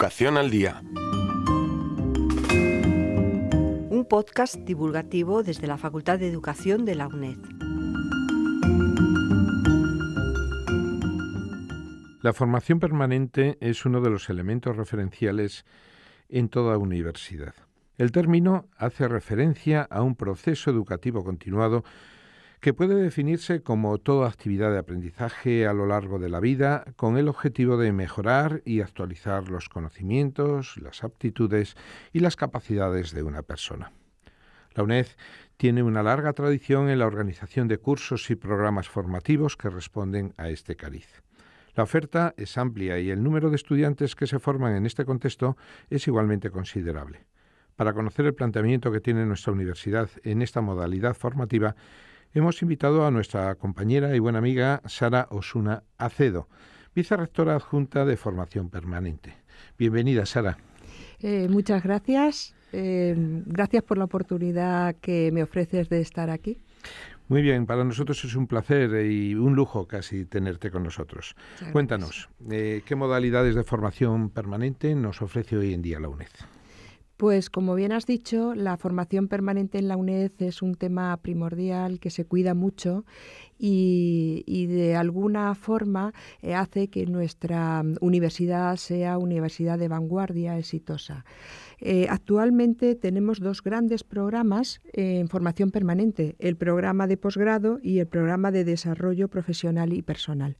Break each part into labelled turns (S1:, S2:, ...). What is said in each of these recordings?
S1: Educación al Día.
S2: Un podcast divulgativo desde la Facultad de Educación de la UNED.
S1: La formación permanente es uno de los elementos referenciales en toda universidad. El término hace referencia a un proceso educativo continuado que puede definirse como toda actividad de aprendizaje a lo largo de la vida con el objetivo de mejorar y actualizar los conocimientos, las aptitudes y las capacidades de una persona. La UNED tiene una larga tradición en la organización de cursos y programas formativos que responden a este cariz. La oferta es amplia y el número de estudiantes que se forman en este contexto es igualmente considerable. Para conocer el planteamiento que tiene nuestra universidad en esta modalidad formativa, hemos invitado a nuestra compañera y buena amiga Sara Osuna Acedo, vicerrectora adjunta de formación permanente. Bienvenida, Sara.
S2: Eh, muchas gracias. Eh, gracias por la oportunidad que me ofreces de estar aquí.
S1: Muy bien, para nosotros es un placer y un lujo casi tenerte con nosotros. Cuéntanos, eh, ¿qué modalidades de formación permanente nos ofrece hoy en día la UNED?
S2: Pues como bien has dicho, la formación permanente en la UNED es un tema primordial que se cuida mucho y, de alguna forma eh, hace que nuestra mm, universidad sea universidad de vanguardia exitosa. Eh, actualmente tenemos dos grandes programas en formación permanente, el programa de posgrado y el programa de desarrollo profesional y personal.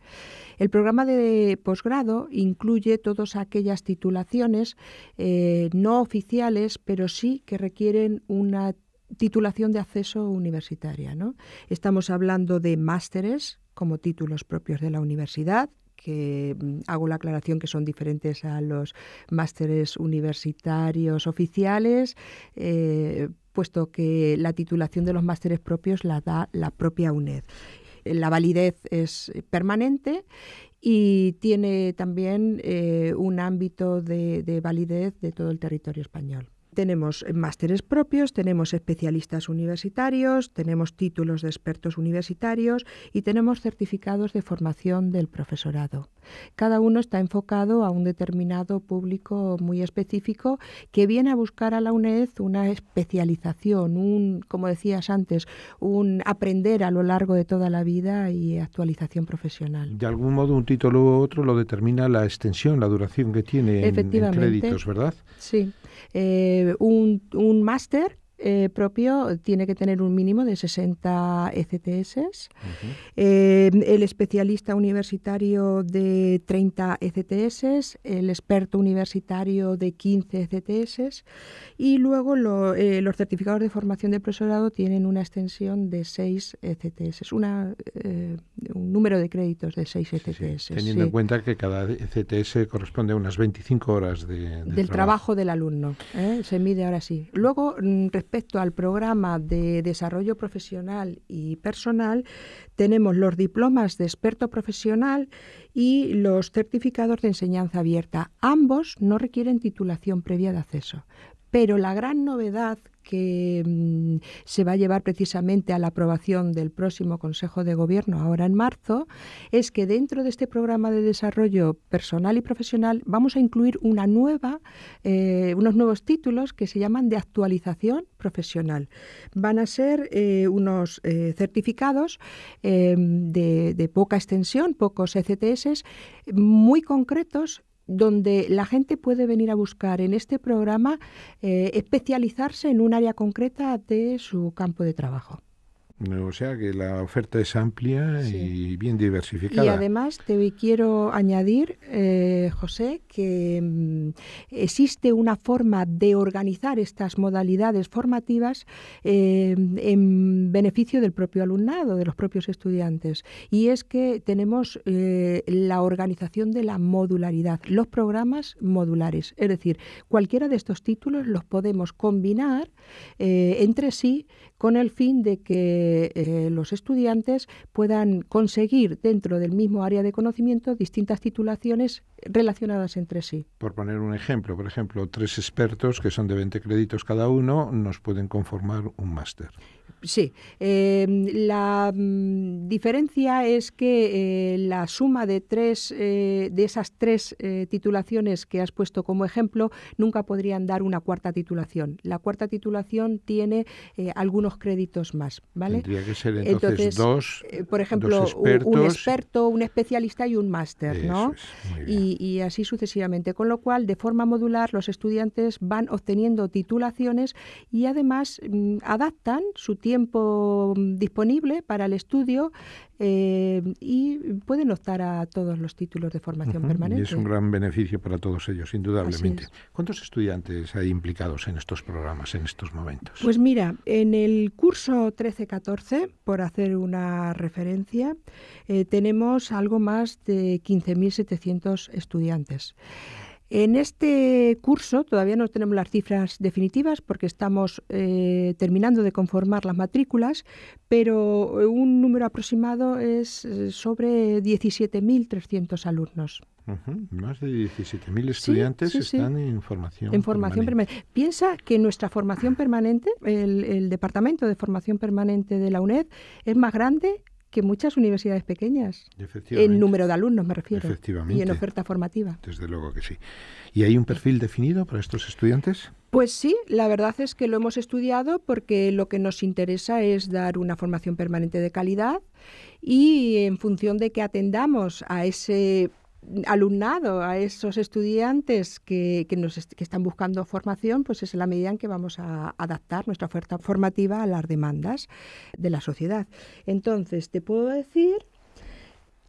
S2: El programa de posgrado incluye todas aquellas titulaciones eh, no oficiales, pero sí que requieren una titulación de acceso universitaria. ¿no? Estamos hablando de másteres como títulos propios de la universidad, que mm, hago la aclaración que son diferentes a los másteres universitarios oficiales, eh, puesto que la titulación de los másteres propios la da la propia UNED. Eh, la validez es eh, permanente y tiene también un ámbito de validez de todo el territorio español. Tenemos másteres propios, tenemos especialistas universitarios, tenemos títulos de expertos universitarios y tenemos certificados de formación del profesorado. Cada uno está enfocado a un determinado público muy específico que viene a buscar a la UNED una especialización, un, como decías antes, un aprender a lo largo de toda la vida y actualización profesional.
S1: De algún modo un título u otro lo determina la extensión, la duración que tiene en, créditos, ¿verdad?
S2: Sí. Eh, un, un máster eh, propio tiene que tener un mínimo de 60 ECTS, eh, el especialista universitario de 30 ECTS, el experto universitario de 15 ECTS y luego eh, los certificados de formación de profesorado tienen una extensión de 6 ECTS, una, un número de créditos de 6 ECTS. Teniendo en
S1: cuenta que cada ECTS corresponde a unas 25 horas del trabajo.
S2: del alumno. Se mide ahora sí. Luego, mm, respecto al programa de desarrollo profesional y personal, tenemos los diplomas de experto profesional y los certificados de enseñanza abierta. Ambos no requieren titulación previa de acceso, pero la gran novedad que mm, se va a llevar precisamente a la aprobación del próximo Consejo de Gobierno ahora en marzo es que dentro de este programa de desarrollo personal y profesional vamos a incluir eh, unos nuevos títulos que se llaman de actualización profesional. Van a ser eh, unos eh, certificados de, de poca extensión, pocos ECTS, muy concretos donde la gente puede venir a buscar en este programa eh, especializarse en un área concreta de su campo de trabajo.
S1: O sea que la oferta es amplia y bien diversificada. Y
S2: además te quiero añadir, eh, José, que mm, existe una forma de organizar estas modalidades formativas eh, en beneficio del propio alumnado, de los propios estudiantes. Y es que tenemos eh, la organización de la modularidad, los programas modulares. Es decir, cualquiera de estos títulos los podemos combinar eh, entre sí con el fin de que eh, los estudiantes puedan conseguir dentro del mismo área de conocimiento distintas titulaciones relacionadas entre sí.
S1: Por poner un ejemplo, por ejemplo, tres expertos que son de 20 créditos cada uno nos pueden conformar un máster.
S2: Sí, em, la mm, diferencia es que eh, la suma de tres eh, de esas tres eh, titulaciones que has puesto como ejemplo nunca podrían dar una cuarta titulación. La cuarta titulación tiene algunos créditos más, ¿vale? Tendría que ser entonces, dos, por ejemplo, un experto, un especialista y un máster, ¿no? y, así sucesivamente. Con lo cual, de forma modular, los estudiantes van obteniendo titulaciones y además mm, adaptan su tiempo tiempo mm, disponible para el estudio eh, y pueden optar a todos los títulos de formación permanente. Y es un
S1: gran beneficio para todos ellos, indudablemente. ¿Cuántos estudiantes hay implicados en estos programas en estos momentos?
S2: Pues mira, en el curso 13-14, por hacer una referencia, eh, tenemos algo más de 15.700 estudiantes. En este curso todavía no tenemos las cifras definitivas porque estamos eh, terminando de conformar las matrículas, pero un número aproximado es eh, sobre 17.300 alumnos.
S1: Más de 17.000 estudiantes están en formación. En formación
S2: permanente. Piensa que nuestra formación permanente, el, el, Departamento de Formación Permanente de la UNED, es más grande que muchas universidades pequeñas. En número de alumnos me refiero. Y en oferta formativa.
S1: Desde luego que sí. ¿Y hay un perfil definido para estos estudiantes?
S2: Pues sí, la verdad es que lo hemos estudiado porque lo que nos interesa es dar una formación permanente de calidad y en función de que atendamos a ese alumnado, a esos estudiantes que, nos están buscando formación, pues es la medida en que vamos a adaptar nuestra oferta formativa a las demandas de la sociedad. Entonces, te puedo decir,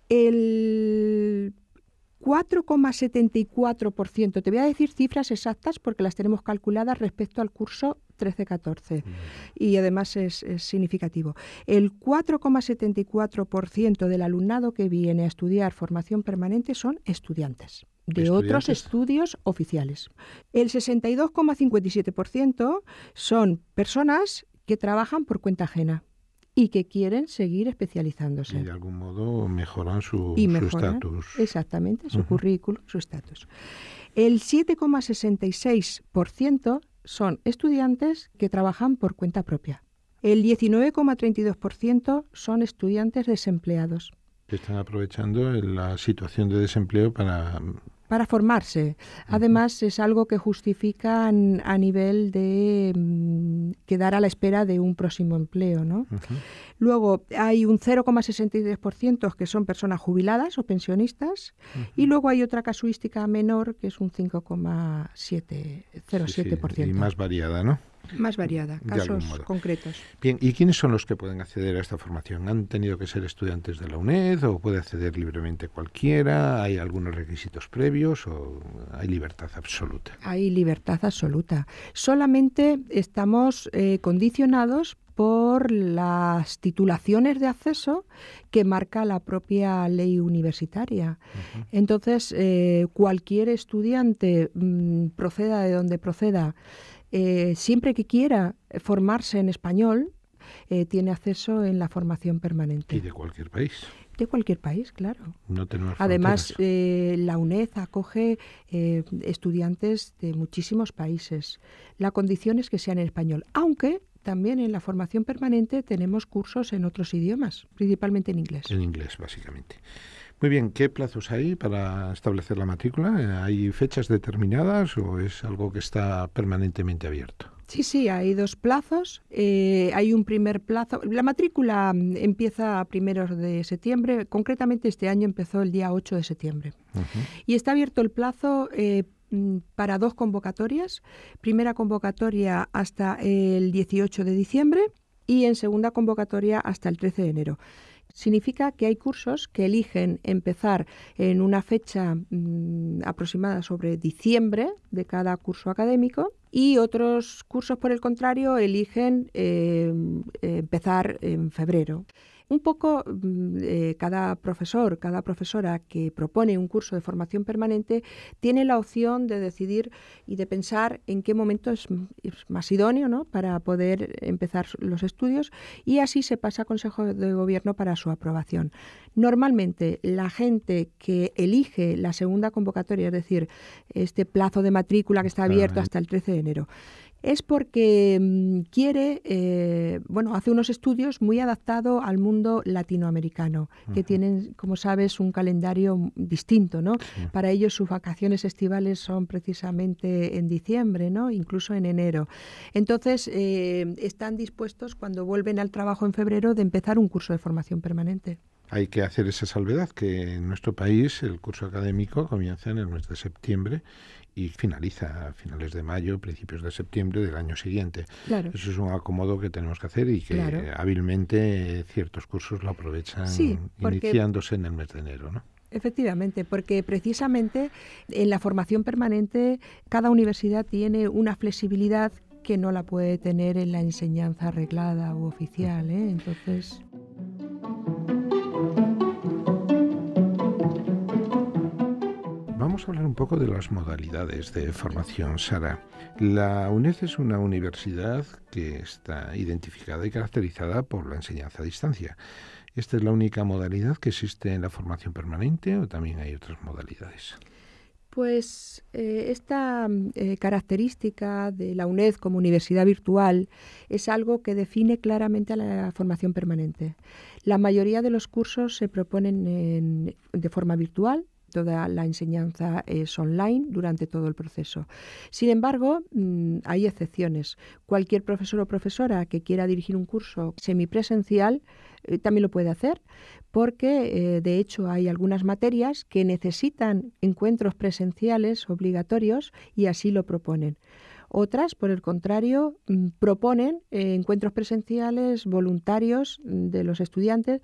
S2: el 4,74%, te voy a decir cifras exactas porque las tenemos calculadas respecto al curso 13-14. Y además es, significativo. El 4,74% del alumnado que viene a estudiar formación permanente son estudiantes de otros estudios oficiales. El 62,57% son personas que trabajan por cuenta ajena y que quieren seguir especializándose. Y de
S1: algún modo mejoran su estatus.
S2: Exactamente, su currículum, su estatus. El 7,66% son estudiantes que trabajan por cuenta propia. El 19,32% son estudiantes desempleados.
S1: Están aprovechando la situación de desempleo para
S2: para formarse. Además, es algo que justifican a nivel de mm, quedar a la espera de un próximo empleo. ¿no? Luego, hay un 0,63% que son personas jubiladas o pensionistas, y luego hay otra casuística menor que es un 5,07%. sí, y más
S1: variada, ¿no? Más variada, casos concretos. Bien, ¿y quiénes son los que pueden acceder a esta formación? ¿Han tenido que ser estudiantes de la UNED o puede acceder libremente cualquiera? ¿Hay algunos requisitos previos o hay libertad absoluta?
S2: Hay libertad absoluta. Solamente estamos eh, condicionados por las titulaciones de acceso que marca la propia ley universitaria. Entonces, eh, cualquier estudiante, mm, proceda de donde proceda, eh, siempre que quiera formarse en español, eh, tiene acceso en la formación permanente. Y de
S1: cualquier país.
S2: De cualquier país, claro. Además, eh, la UNED acoge estudiantes de muchísimos países. La condición es que sean en español, aunque también en la formación permanente tenemos cursos en otros idiomas, principalmente en inglés.
S1: En inglés, básicamente. Muy bien, ¿qué plazos hay para establecer la matrícula? ¿Hay fechas determinadas o es algo que está permanentemente abierto?
S2: Sí, sí, hay dos plazos. Eh, hay un primer plazo. La matrícula empieza a primeros de septiembre. Concretamente este año empezó el día 8 de septiembre. Y está abierto el plazo eh, para dos convocatorias. Primera convocatoria hasta el 18 de diciembre y en segunda convocatoria hasta el 13 de enero. Significa que hay cursos que eligen empezar en una fecha mm, aproximada sobre diciembre de cada curso académico y otros cursos, por el contrario, eligen eh, empezar en febrero. Un poco mm, eh, cada profesor, cada profesora que propone un curso de formación permanente tiene la opción de decidir y de pensar en qué momento es, más idóneo ¿no? para poder empezar los estudios y así se pasa a Consejo de Gobierno para su aprobación. Normalmente la gente que elige la segunda convocatoria, es decir, este plazo de matrícula que está abierto ¿eh? hasta el 13 de enero, es porque mm, quiere, eh, bueno, hace unos estudios muy adaptados al mundo latinoamericano, que tienen, como sabes, un calendario distinto, ¿no? Para ellos sus vacaciones estivales son precisamente en diciembre, ¿no? Incluso en enero. Entonces, eh, están dispuestos, cuando vuelven al trabajo en febrero, de empezar un curso de formación permanente
S1: hay que hacer esa salvedad que en nuestro país el curso académico comienza en el mes de septiembre y finaliza a finales de mayo, principios de septiembre del año siguiente. Claro. Eso es un acomodo que tenemos que hacer y que hábilmente ciertos cursos lo aprovechan iniciándose en el mes de enero. ¿no?
S2: Efectivamente, porque precisamente en la formación permanente cada universidad tiene una flexibilidad que no la puede tener en la enseñanza arreglada u oficial. ¿eh? Entonces.
S1: vamos a hablar un poco de las modalidades de formación, Sara. La UNED es una universidad que está identificada y caracterizada por la enseñanza a distancia. ¿Esta es la única modalidad que existe en la formación permanente o también hay otras modalidades?
S2: Pues eh, esta eh, característica de la UNED como universidad virtual es algo que define claramente a la formación permanente. La mayoría de los cursos se proponen de forma virtual Toda la enseñanza es online durante todo el proceso. Sin embargo, mm, hay excepciones. Cualquier profesor o profesora que quiera dirigir un curso semipresencial eh, también lo puede hacer, porque eh, de hecho hay algunas materias que necesitan encuentros presenciales obligatorios y así lo proponen. Otras, por el contrario, mm, proponen eh, encuentros presenciales voluntarios mm, de los estudiantes,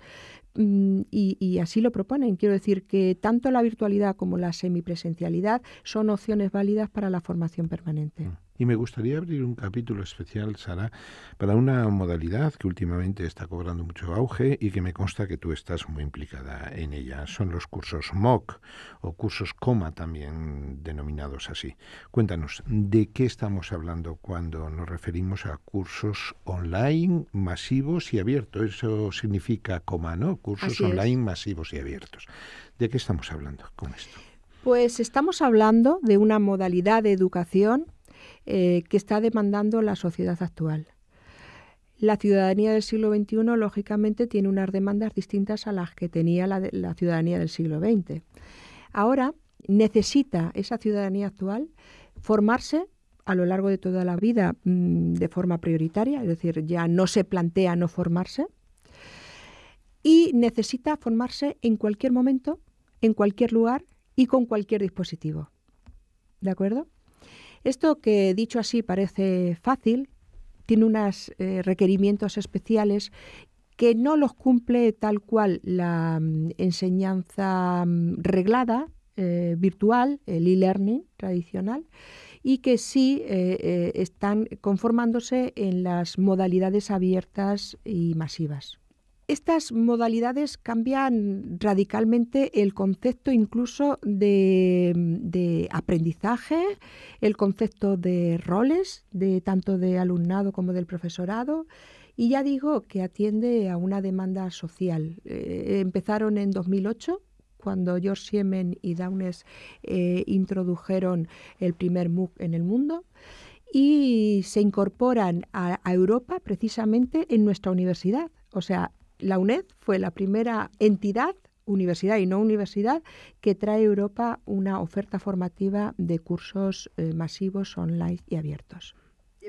S2: Mm, y, así lo proponen. Quiero decir que tanto la virtualidad como la semipresencialidad son opciones válidas para la formación permanente. Mm.
S1: Y me gustaría abrir un capítulo especial, Sara, para una modalidad que últimamente está cobrando mucho auge y que me consta que tú estás muy implicada en ella. Son los cursos MOOC o cursos coma también denominados así. Cuéntanos, ¿de qué estamos hablando cuando nos referimos a cursos online masivos y abiertos? Eso significa coma, ¿no? Cursos online masivos y abiertos. ¿De qué estamos hablando con esto?
S2: Pues estamos hablando de una modalidad de educación eh, que está demandando la sociedad actual. La ciudadanía del siglo XXI, lógicamente, tiene unas demandas distintas a las que tenía la, ciudadanía del siglo XX. Ahora necesita esa ciudadanía actual formarse a lo largo de toda la vida mm, de forma prioritaria, es decir, ya no se plantea no formarse, y necesita formarse en cualquier momento, en cualquier lugar y con cualquier dispositivo. ¿De acuerdo? Esto que dicho así parece fácil, tiene unos eh, requerimientos especiales que no los cumple tal cual la mm, enseñanza mm, reglada, eh, virtual, el e-learning tradicional, y que sí eh, están conformándose en las modalidades abiertas y masivas. Estas modalidades cambian radicalmente el concepto incluso de, aprendizaje, el concepto de roles, de tanto de alumnado como del profesorado. Y ya digo que atiende a una demanda social. Eh, empezaron en 2008 cuando George Siemens y Downes eh, introdujeron el primer MOOC en el mundo y se incorporan a, a Europa precisamente en nuestra universidad. O sea, la UNED fue la primera entidad universidad y no universidad, que trae a Europa una oferta formativa de cursos eh, masivos, online y abiertos.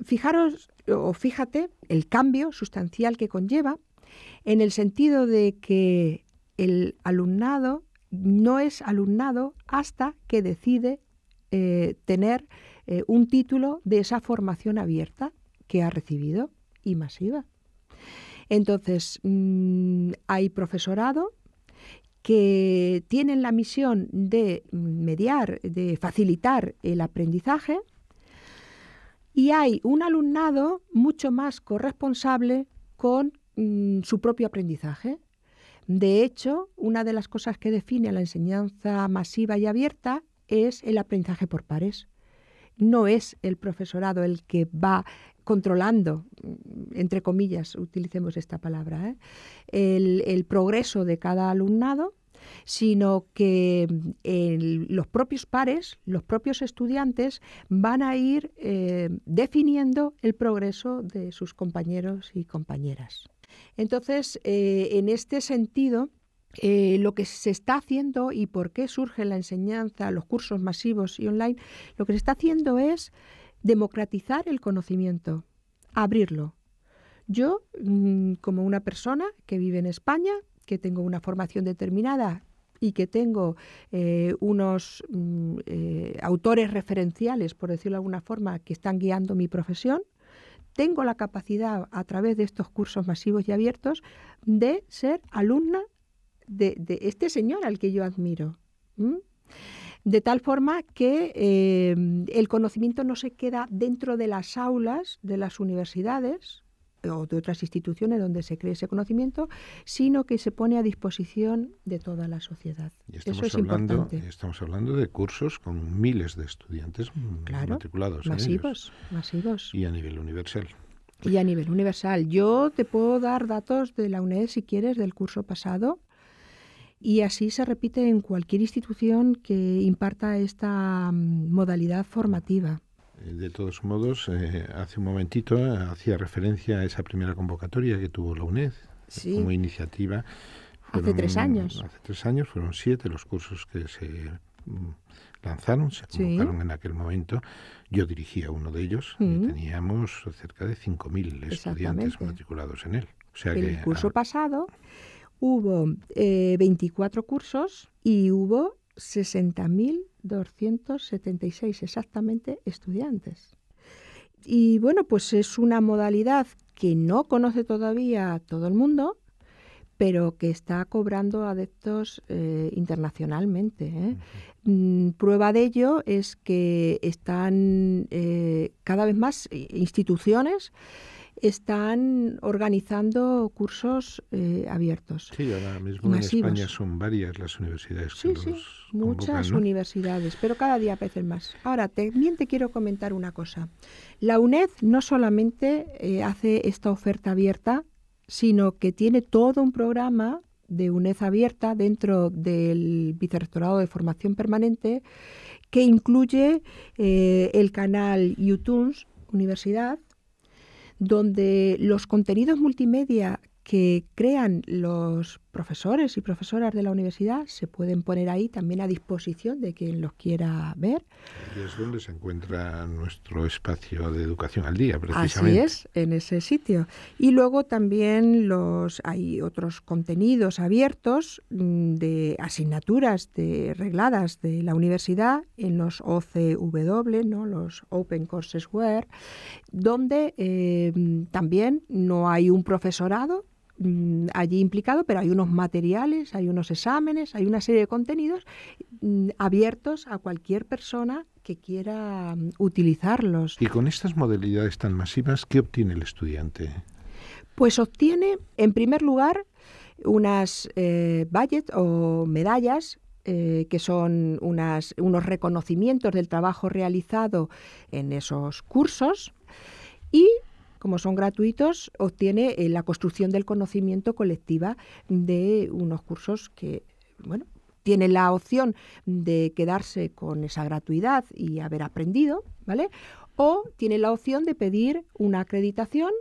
S2: Fijaros o fíjate el cambio sustancial que conlleva en el sentido de que el alumnado no es alumnado hasta que decide eh, tener eh, un título de esa formación abierta que ha recibido y masiva. Entonces, mm, hay profesorado que tiene la misión de mediar, de facilitar el aprendizaje, y hay un alumnado mucho más corresponsable con mm, su propio aprendizaje. De hecho, una de las cosas que define a la enseñanza masiva y abierta es el aprendizaje por pares. No es el profesorado el que va controlando, entre comillas, utilicemos esta palabra, ¿eh? el, progreso de cada alumnado sino que los propios pares, los propios estudiantes, van a ir eh, definiendo el progreso de sus compañeros y compañeras. Entonces, eh, en este sentido, lo que se está haciendo y por qué surge la enseñanza, los cursos masivos y online, lo que se está haciendo es democratizar el conocimiento, abrirlo. Yo, mm, como una persona que vive en España, que tengo una formación determinada y que tengo eh, unos mm, eh, autores referenciales, por decirlo de alguna forma, que están guiando mi profesión, tengo la capacidad, a través de estos cursos masivos y abiertos, de ser alumna de, este señor al que yo admiro de tal forma que em, el conocimiento no se queda dentro de las aulas de las universidades o de otras instituciones donde se cree ese conocimiento, sino que se pone a disposición de toda la sociedad. Y estamos, Eso es hablando,
S1: estamos hablando de cursos con miles de estudiantes matriculados. ¿eh? Masivos, masivos. Y a nivel universal.
S2: Y a nivel universal. Yo te puedo dar datos de la UNED, si quieres, del curso pasado, y así se repite en cualquier institución que imparta esta mm, modalidad formativa.
S1: Eh, de todos modos, eh, hace un momentito eh, hacía referencia a esa primera convocatoria que tuvo la UNED como iniciativa. hace tres años. Hace tres años fueron siete los cursos que se mm, lanzaron, se convocaron en aquel momento. Yo dirigía uno de ellos y mm. teníamos cerca de 5.000 estudiantes matriculados en él. O sea el curso
S2: pasado hubo 24 eh, cursos y hubo 60.276 exactamente estudiantes. Y bueno, pues es una modalidad que no conoce todavía todo el mundo, pero que está cobrando adeptos eh, internacionalmente. ¿eh? Mm, prueba de ello es que están cada vez más instituciones están organizando cursos eh, abiertos.
S1: Sí, ahora mismo en España son varias las universidades. Que sí, sí, muchas
S2: universidades, pero cada día aparecen más. Ahora, también te quiero comentar una cosa. La UNED no solamente eh, hace esta oferta abierta, sino que tiene todo un programa de UNED abierta dentro del Vicerrectorado de Formación Permanente que incluye eh, el canal YouTube Universidad, donde los contenidos multimedia que crean los profesores y profesoras de la universidad se pueden poner ahí también a disposición de quien los quiera ver.
S1: Y es donde se encuentra nuestro espacio de educación al día, precisamente. Así
S2: es, en ese sitio. Y luego también los hay otros contenidos abiertos mm, de asignaturas de regladas de la universidad en los OCW, ¿no? los Open Courses Ware, donde eh, también no hay un profesorado, Mm, allí implicado, pero hay unos materiales, hay unos exámenes, hay una serie de contenidos mm, abiertos a cualquier persona que quiera mm, utilizarlos.
S1: Y con estas modalidades tan masivas, ¿qué obtiene el estudiante?
S2: Pues obtiene, en primer lugar, unas eh, o medallas eh, que son unas, unos reconocimientos del trabajo realizado en esos cursos y como son gratuitos, obtiene eh, la construcción del conocimiento colectiva de unos cursos que, bueno, tiene la opción de quedarse con esa gratuidad y haber aprendido, ¿vale? O tiene la opción de pedir una acreditación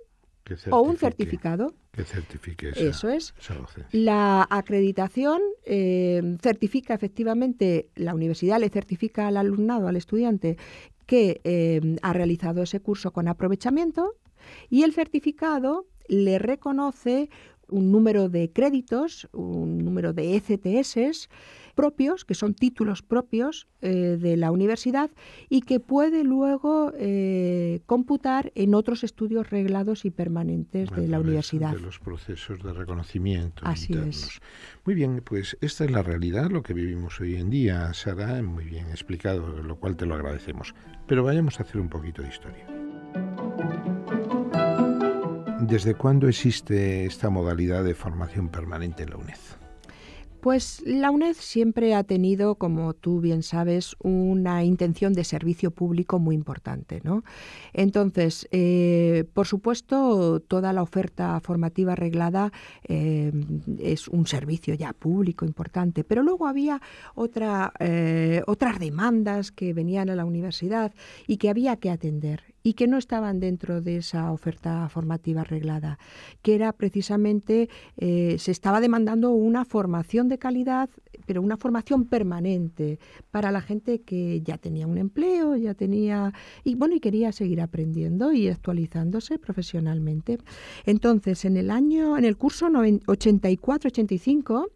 S1: o un certificado. Que certifique eso. Eso es.
S2: la acreditación eh, certifica efectivamente, la universidad le certifica al alumnado, al estudiante, que eh, ha realizado ese curso con aprovechamiento y el certificado le reconoce un número de créditos, un número de ECTS propios, que son títulos propios eh, de la universidad y que puede luego eh, computar en otros estudios reglados y permanentes de la universidad. De
S1: los procesos de reconocimiento. Así es. Muy bien, pues esta es la realidad, lo que vivimos hoy en día, Sara, muy bien explicado, lo cual te lo agradecemos. Pero vayamos a hacer un poquito de historia. ¿Desde cuándo existe esta modalidad de formación permanente en la UNED?
S2: Pues la UNED siempre ha tenido, como tú bien sabes, una intención de servicio público muy importante. ¿no? Entonces, eh, por supuesto, toda la oferta formativa arreglada eh, es un servicio ya público importante, pero luego había eh, otras demandas que venían a la universidad y que había que atender y que no estaban dentro de esa oferta formativa arreglada, que era precisamente, eh, se estaba demandando una formación de calidad, pero una formación permanente para la gente que ya tenía un empleo, ya tenía, y bueno, y quería seguir aprendiendo y actualizándose profesionalmente. Entonces, en el año, en el curso 84-85,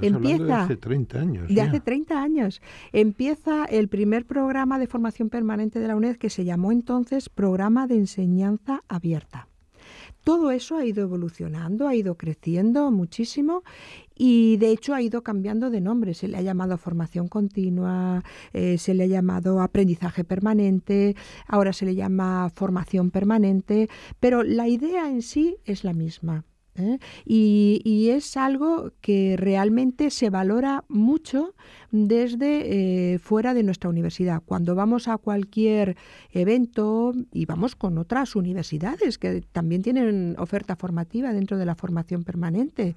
S2: empieza de hace
S1: 30 años. hace
S2: 30 años. Empieza el primer programa de formación permanente de la UNED que se llamó entonces Programa de Enseñanza Abierta. Todo eso ha ido evolucionando, ha ido creciendo muchísimo y de hecho ha ido cambiando de nombre. Se le ha llamado formación continua, eh, se le ha llamado aprendizaje permanente, ahora se le llama formación permanente, pero la idea en sí es la misma. ¿eh? Y, y, es algo que realmente se valora mucho desde eh, fuera de nuestra universidad. Cuando vamos a cualquier evento y vamos con otras universidades que también tienen oferta formativa dentro de la formación permanente.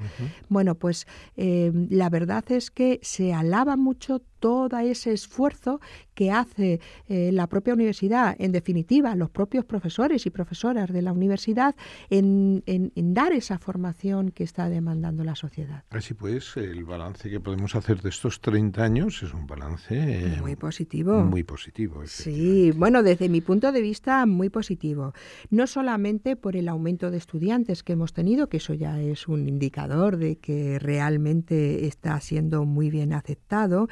S2: Bueno, pues eh, la verdad es que se alaba mucho todo ese esfuerzo que hace eh, la propia universidad, en definitiva, los propios profesores y profesoras de la universidad, en, dar esa formación que está demandando la sociedad.
S1: Así pues, el balance que podemos hacer de estos 30 años años es un balance eh, muy positivo. Muy positivo.
S2: Sí, bueno, desde mi punto de vista, muy positivo. No solamente por el aumento de estudiantes que hemos tenido, que eso ya es un indicador de que realmente está siendo muy bien aceptado.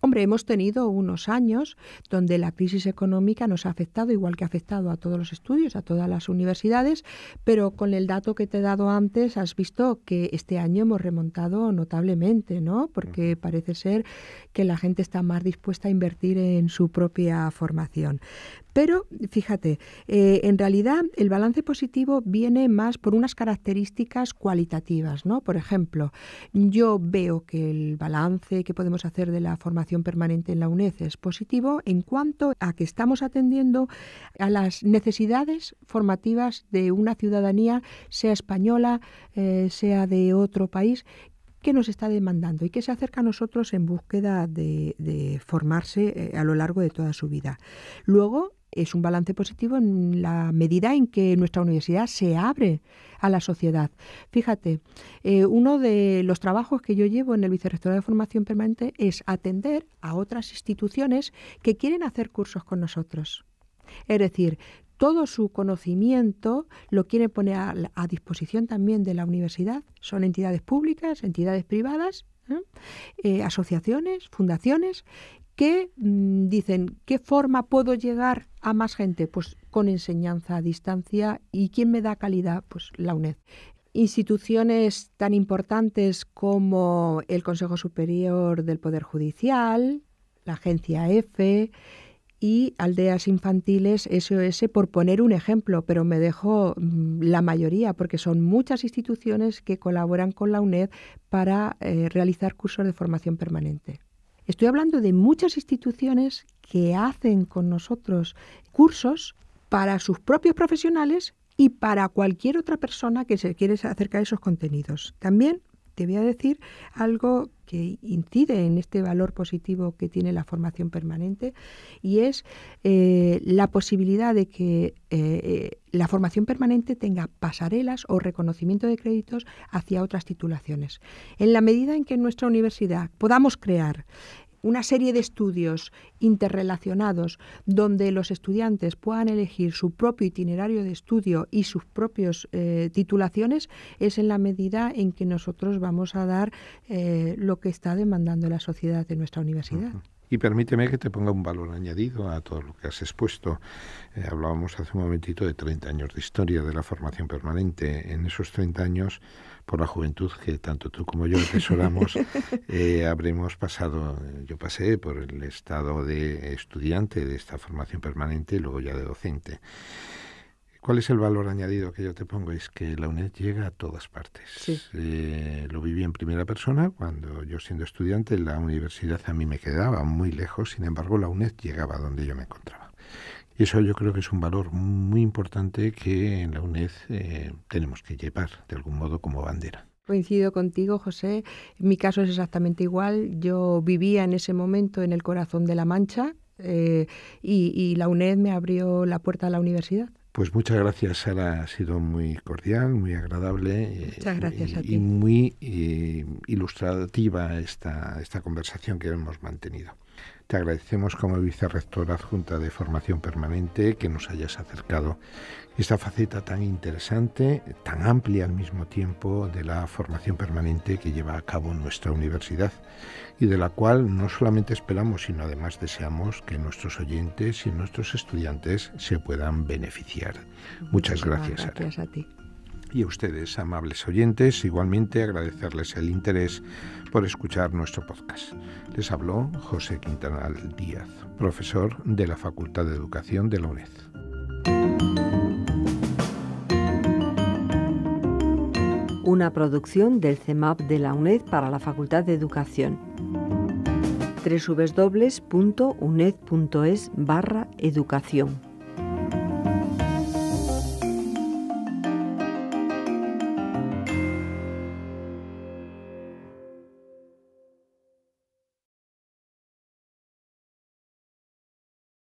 S2: Hombre, hemos tenido unos años donde la crisis económica nos ha afectado, igual que ha afectado a todos los estudios, a todas las universidades, pero con el dato que te he dado antes, has visto que este año hemos remontado notablemente, ¿no? Porque parece ser que la gente está más dispuesta a invertir en su propia formación. Pero fíjate, eh, en realidad el balance positivo viene más por unas características cualitativas, ¿no? Por ejemplo, yo veo que el balance que podemos hacer de la formación permanente en la UNED es positivo en cuanto a que estamos atendiendo a las necesidades formativas de una ciudadanía, sea española, eh, sea de otro país, que nos está demandando y que se acerca a nosotros en búsqueda de, formarse eh, a lo largo de toda su vida. Luego, es un balance positivo en la medida en que nuestra universidad se abre a la sociedad. Fíjate, eh, uno de los trabajos que yo llevo en el Vicerrectorado de Formación Permanente es atender a otras instituciones que quieren hacer cursos con nosotros. Es decir, todo su conocimiento lo quiere poner a, disposición también de la universidad. Son entidades públicas, entidades privadas, ¿eh? Eh, asociaciones, fundaciones, que mm, dicen, ¿qué forma puedo llegar a más gente? Pues con enseñanza a distancia. ¿Y quién me da calidad? Pues la UNED instituciones tan importantes como el Consejo Superior del Poder Judicial, la Agencia EFE, y Aldeas Infantiles SOS, por poner un ejemplo, pero me dejo mm, la mayoría, porque son muchas instituciones que colaboran con la UNED para eh, realizar cursos de formación permanente. Estoy hablando de muchas instituciones que hacen con nosotros cursos para sus propios profesionales y para cualquier otra persona que se quiere acercar a esos contenidos. También te voy a decir algo que incide en este valor positivo que tiene la formación permanente y es eh, la posibilidad de que eh, la formación permanente tenga pasarelas o reconocimiento de créditos hacia otras titulaciones. En la medida en que nuestra universidad podamos crear una serie de estudios interrelacionados donde los estudiantes puedan elegir su propio itinerario de estudio y sus propias eh, titulaciones es en la medida en que nosotros vamos a dar eh, lo que está demandando la sociedad de nuestra universidad.
S1: Y permíteme que te ponga un valor añadido a todo lo que has expuesto. Eh, hablábamos hace un momentito de 30 años de historia de la formación permanente. En esos 30 años por la juventud que tanto tú como yo atesoramos, eh, habremos pasado, yo pasé por el estado de estudiante de esta formación permanente y luego ya de docente. ¿Cuál es el valor añadido que yo te pongo? Es que la UNED llega a todas partes. Eh, lo viví en primera persona cuando yo siendo estudiante la universidad a mí me quedaba muy lejos, sin embargo la UNED llegaba donde yo me encontraba. Y eso yo creo que es un valor muy importante que en la UNED eh, tenemos que llevar de algún modo como bandera.
S2: Coincido contigo, José. Mi caso es exactamente igual. Yo vivía en ese momento en el corazón de La Mancha eh, y, la UNED me abrió la puerta a la universidad.
S1: Pues muchas gracias, Sara. Ha sido muy cordial, muy agradable.
S2: Eh, y,
S1: muy ilustrativa esta, esta conversación que hemos mantenido agradecemos como vicerrectora adjunta de formación permanente que nos hayas acercado esta faceta tan interesante, tan amplia al mismo tiempo de la formación permanente que lleva a cabo nuestra universidad y de la cual no solamente esperamos, sino además deseamos que nuestros oyentes y nuestros estudiantes se puedan beneficiar. Muchas, gracias. a ti y a ustedes, amables oyentes, igualmente agradecerles el interés por escuchar nuestro podcast. Les habló José Quintanal Díaz, profesor de la Facultad de Educación de la UNED.
S2: Una producción del CEMAP de la UNED para la Facultad de Educación. www.uned.es barra educación.